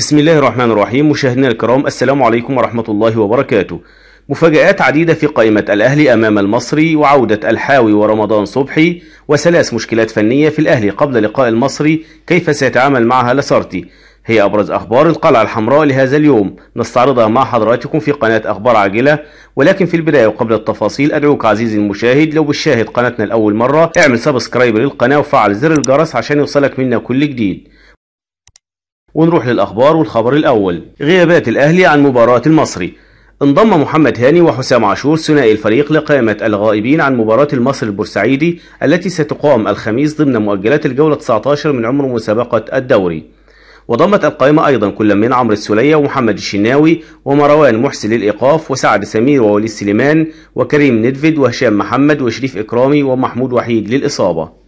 بسم الله الرحمن الرحيم مشاهدينا الكرام السلام عليكم ورحمة الله وبركاته مفاجآت عديدة في قائمة الأهلي أمام المصري وعودة الحاوي ورمضان صبحي وثلاث مشكلات فنية في الأهلي قبل لقاء المصري كيف سيتعامل معها لسارتي هي أبرز أخبار القلعة الحمراء لهذا اليوم نستعرضها مع حضراتكم في قناة أخبار عاجلة ولكن في البداية وقبل التفاصيل أدعوك عزيزي المشاهد لو بتشاهد قناتنا لأول مرة اعمل سبسكرايب للقناة وفعل زر الجرس عشان يوصلك منا كل جديد ونروح للأخبار والخبر الأول غيابات الأهلي عن مباراة المصري انضم محمد هاني وحسام عاشور ثنائي الفريق لقائمة الغائبين عن مباراة المصري البورسعيدي التي ستقام الخميس ضمن مؤجلات الجولة 19 من عمر مسابقة الدوري وضمت القائمة أيضا كل من عمرو السولية ومحمد الشناوي ومروان محسن للإيقاف وسعد سمير ووليد سليمان وكريم ندفد وهشام محمد وشريف إكرامي ومحمود وحيد للإصابة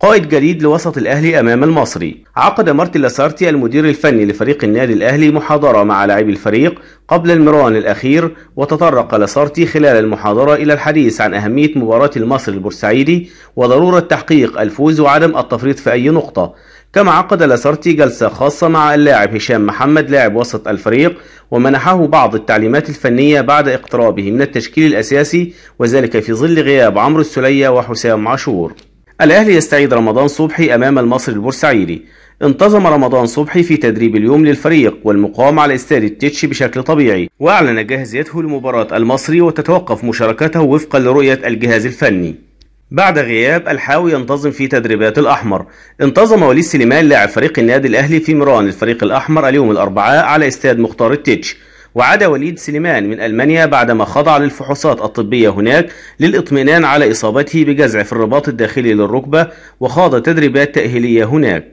قائد جديد لوسط الأهلي أمام المصري عقد مارتن لاسارتي المدير الفني لفريق النادي الأهلي محاضرة مع لاعبي الفريق قبل المران الأخير وتطرق لاسارتي خلال المحاضرة إلى الحديث عن أهمية مباراة المصري البورسعيدي وضرورة تحقيق الفوز وعدم التفريط في أي نقطة كما عقد لاسارتي جلسة خاصة مع اللاعب هشام محمد لاعب وسط الفريق ومنحه بعض التعليمات الفنية بعد اقترابه من التشكيل الأساسي وذلك في ظل غياب عمرو السلية وحسام عاشور الأهلي يستعيد رمضان صبحي أمام المصري البورسعيدي انتظم رمضان صبحي في تدريب اليوم للفريق والمقام على استاد التيتش بشكل طبيعي وأعلن جاهزيته لمباراة المصري وتتوقف مشاركته وفقا لرؤية الجهاز الفني بعد غياب الحاوي ينتظم في تدريبات الأحمر انتظم وليد سليمان لاعب فريق النادي الأهلي في ميران الفريق الأحمر اليوم الأربعاء على استاد مختار التيتش وعاد وليد سليمان من ألمانيا بعدما خضع للفحوصات الطبية هناك للإطمئنان على إصابته بجزع في الرباط الداخلي للركبة وخاض تدريبات تأهيلية هناك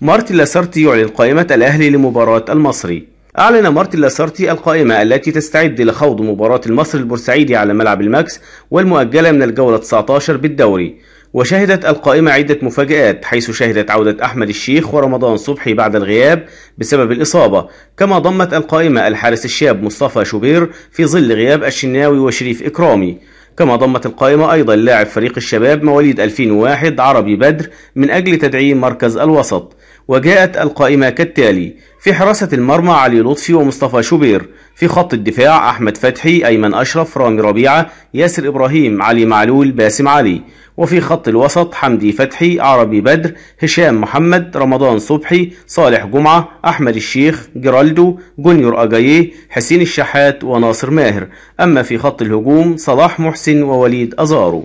مارتن لاسارتي يعلن قائمة الأهلي لمباراة المصري أعلن مارتن لاسارتي القائمة التي تستعد لخوض مباراة المصري البورسعيدي على ملعب الماكس والمؤجلة من الجولة 19 بالدوري وشهدت القائمة عدة مفاجآت حيث شهدت عودة أحمد الشيخ ورمضان صبحي بعد الغياب بسبب الإصابة كما ضمت القائمة الحارس الشاب مصطفى شوبير في ظل غياب الشناوي وشريف إكرامي كما ضمت القائمة أيضا لاعب فريق الشباب مواليد 2001 عربي بدر من أجل تدعيم مركز الوسط وجاءت القائمة كالتالي في حراسة المرمى علي لطفي ومصطفى شوبير في خط الدفاع أحمد فتحي أيمن أشرف رامي ربيعة ياسر إبراهيم علي معلول باسم علي وفي خط الوسط حمدي فتحي عربي بدر هشام محمد رمضان صبحي صالح جمعة أحمد الشيخ جيرالدو جونيور أجاييه حسين الشحات وناصر ماهر أما في خط الهجوم صلاح محسن ووليد أزارو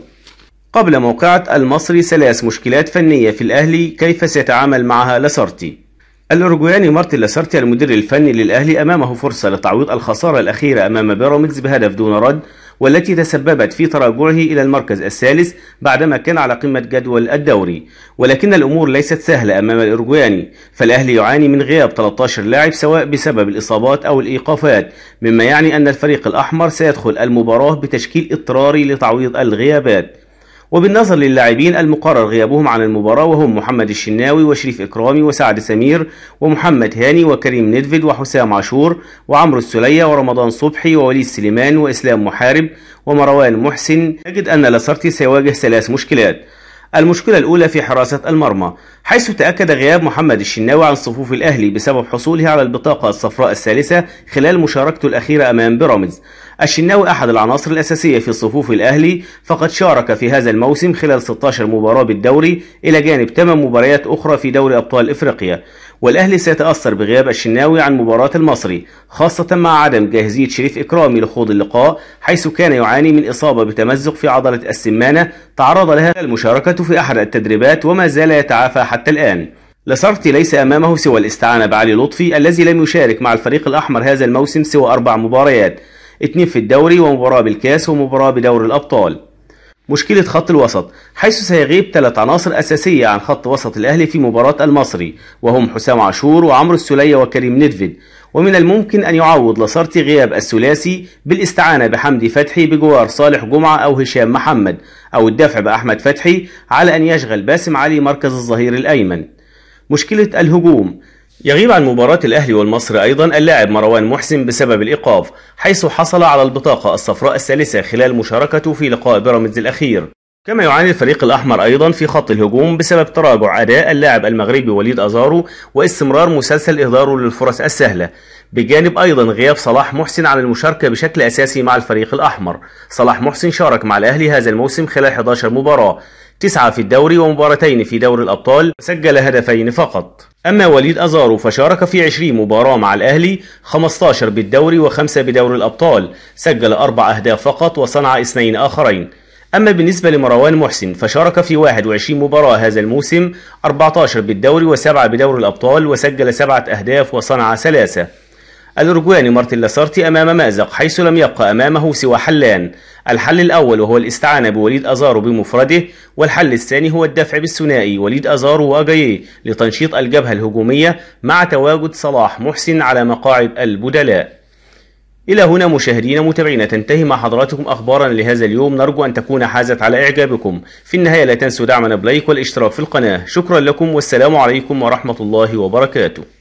قبل موقعة المصري ثلاث مشكلات فنية في الأهلي كيف سيتعامل معها لسارتي الأوروجواني مارتن لاسارتي المدير الفني للأهلي أمامه فرصة لتعويض الخسارة الأخيرة أمام بيراميدز بهدف دون رد والتي تسببت في تراجعه إلى المركز الثالث بعدما كان على قمة جدول الدوري ولكن الأمور ليست سهلة أمام الأورجواني فالأهلي يعاني من غياب 13 لاعب سواء بسبب الإصابات أو الإيقافات مما يعني أن الفريق الأحمر سيدخل المباراة بتشكيل اضطراري لتعويض الغيابات وبالنظر للاعبين المقرر غيابهم عن المباراة وهم محمد الشناوي وشريف إكرامي وسعد سمير ومحمد هاني وكريم ندفد وحسام عاشور وعمرو السلية ورمضان صبحي ووليد سليمان وإسلام محارب ومروان محسن نجد أن لاسارتي سيواجه ثلاث مشكلات المشكلة الأولى في حراسة المرمى حيث تأكد غياب محمد الشناوي عن صفوف الأهلي بسبب حصوله على البطاقة الصفراء الثالثة خلال مشاركته الأخيرة أمام بيراميدز الشناوي أحد العناصر الأساسية في صفوف الأهلي فقد شارك في هذا الموسم خلال 16 مباراة بالدوري إلى جانب 8 مباريات أخرى في دوري أبطال إفريقيا والأهلي سيتأثر بغياب الشناوي عن مباراة المصري خاصة مع عدم جاهزية شريف إكرامي لخوض اللقاء حيث كان يعاني من إصابة بتمزق في عضلة السمانة تعرض لها المشاركة في أحد التدريبات وما زال يتعافى حتى الآن لسارتي ليس أمامه سوى الاستعانة بعلي لطفي الذي لم يشارك مع الفريق الأحمر هذا الموسم سوى أربع مباريات اتنين في الدوري ومباراة بالكاس ومباراة بدوري الأبطال مشكلة خط الوسط حيث سيغيب ثلاث عناصر أساسية عن خط وسط الأهلي في مباراة المصري وهم حسام عاشور وعمرو السلية وكريم نيدفيد ومن الممكن أن يعوض لصارتي غياب الثلاثي بالاستعانة بحمدي فتحي بجوار صالح جمعة أو هشام محمد أو الدفع بأحمد فتحي على أن يشغل باسم علي مركز الظهير الأيمن مشكلة الهجوم يغيب عن مباراة الأهلي والمصري أيضا اللاعب مروان محسن بسبب الإيقاف حيث حصل على البطاقة الصفراء الثالثة خلال مشاركته في لقاء بيراميدز الأخير كما يعاني الفريق الأحمر أيضا في خط الهجوم بسبب تراجع أداء اللاعب المغربي وليد أزارو واستمرار مسلسل إهداره للفرص السهلة بجانب أيضا غياب صلاح محسن عن المشاركة بشكل أساسي مع الفريق الأحمر صلاح محسن شارك مع الأهلي هذا الموسم خلال 11 مباراة تسعة في الدوري ومباراتين في دوري الأبطال سجل هدفين فقط أما وليد أزارو فشارك في 20 مباراة مع الأهلي 15 بالدوري و5 بدوري الأبطال سجل أربع أهداف فقط وصنع اثنين آخرين أما بالنسبة لمروان محسن فشارك في 21 مباراة هذا الموسم 14 بالدوري و7 بدوري الأبطال وسجل سبعة أهداف وصنع ثلاثة الأورجواني مارتن لاسارتي أمام مازق حيث لم يبقى أمامه سوى حلان الحل الأول وهو الاستعانة بوليد أزارو بمفرده والحل الثاني هو الدفع بالثنائي وليد أزارو وأجاييه لتنشيط الجبهة الهجومية مع تواجد صلاح محسن على مقاعد البدلاء إلى هنا مشاهدينا متابعين تنتهي مع حضراتكم أخبارنا لهذا اليوم نرجو أن تكون حازت على إعجابكم في النهاية لا تنسوا دعمنا بلايك والاشتراك في القناة شكرا لكم والسلام عليكم ورحمة الله وبركاته